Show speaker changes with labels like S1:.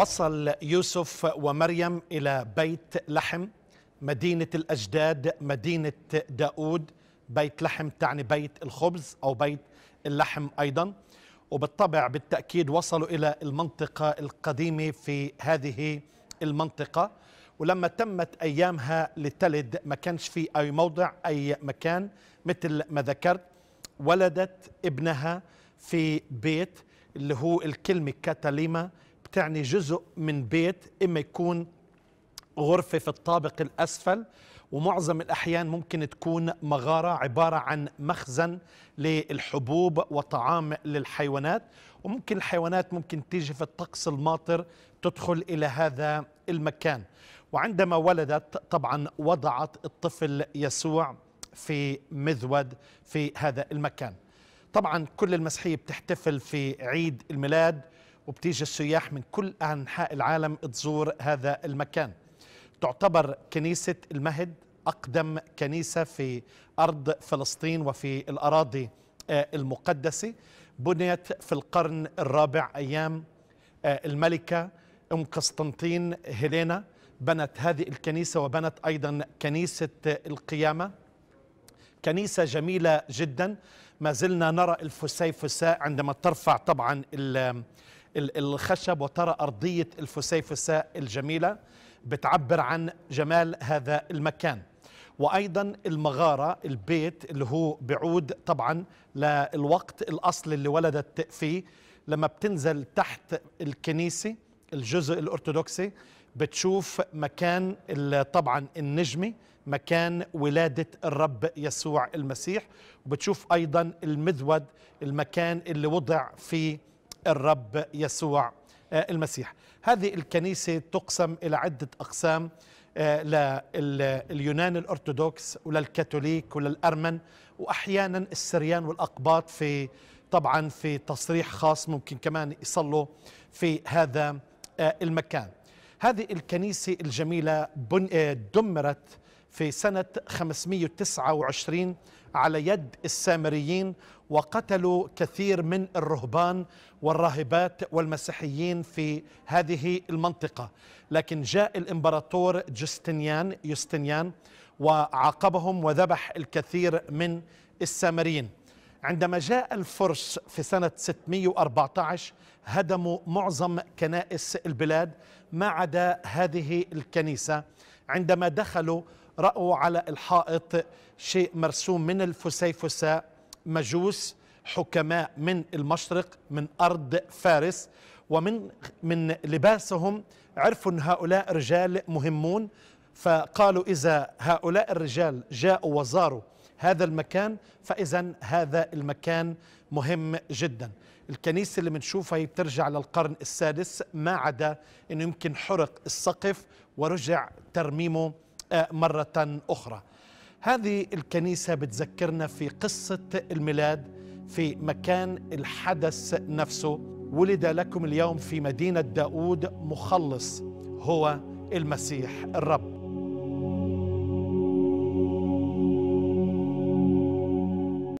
S1: وصل يوسف ومريم إلى بيت لحم مدينة الأجداد مدينة داود بيت لحم تعني بيت الخبز أو بيت اللحم أيضا وبالطبع بالتأكيد وصلوا إلى المنطقة القديمة في هذه المنطقة ولما تمت أيامها لتلد ما كانش في أي موضع أي مكان مثل ما ذكرت ولدت ابنها في بيت اللي هو الكلمة كاتاليما تعني جزء من بيت إما يكون غرفة في الطابق الأسفل ومعظم الأحيان ممكن تكون مغارة عبارة عن مخزن للحبوب وطعام للحيوانات وممكن الحيوانات ممكن تيجي في الطقس الماطر تدخل إلى هذا المكان وعندما ولدت طبعا وضعت الطفل يسوع في مذود في هذا المكان طبعا كل المسيحية بتحتفل في عيد الميلاد وبتيجي السياح من كل أنحاء العالم تزور هذا المكان تعتبر كنيسة المهد أقدم كنيسة في أرض فلسطين وفي الأراضي آه، المقدسة بنيت في القرن الرابع أيام آه، الملكة أم قسطنطين هيلينا بنت هذه الكنيسة وبنت أيضا كنيسة القيامة كنيسة جميلة جدا ما زلنا نرى الفسيفساء عندما ترفع طبعا الخشب وترى أرضية الفسيفساء الجميلة بتعبر عن جمال هذا المكان وأيضا المغارة البيت اللي هو بعود طبعا للوقت الأصل اللي ولدت فيه لما بتنزل تحت الكنيسة الجزء الأرثوذكسي بتشوف مكان طبعا النجمي مكان ولادة الرب يسوع المسيح وبتشوف أيضا المذود المكان اللي وضع فيه الرب يسوع آه، المسيح هذه الكنيسة تقسم إلى عدة أقسام آه، لليونان الأرثوذكس وللكاثوليك وللأرمن وأحيانا السريان والأقباط في طبعا في تصريح خاص ممكن كمان يصلوا في هذا آه، المكان هذه الكنيسة الجميلة دمرت في سنة 529 على يد السامريين وقتلوا كثير من الرهبان والراهبات والمسيحيين في هذه المنطقة لكن جاء الإمبراطور جستنيان يستنيان وعاقبهم وذبح الكثير من السامريين عندما جاء الفرس في سنة 614 هدموا معظم كنائس البلاد ما عدا هذه الكنيسة عندما دخلوا رأوا على الحائط شيء مرسوم من الفسيفساء مجوس حكماء من المشرق من أرض فارس ومن من لباسهم عرفوا أن هؤلاء رجال مهمون فقالوا إذا هؤلاء الرجال جاءوا وزاروا هذا المكان فإذا هذا المكان مهم جدا الكنيسة اللي بنشوفها هي بترجع للقرن السادس ما عدا أنه يمكن حرق السقف ورجع ترميمه مرة أخرى هذه الكنيسة بتذكرنا في قصة الميلاد في مكان الحدث نفسه ولد لكم اليوم في مدينة داود مخلص هو المسيح الرب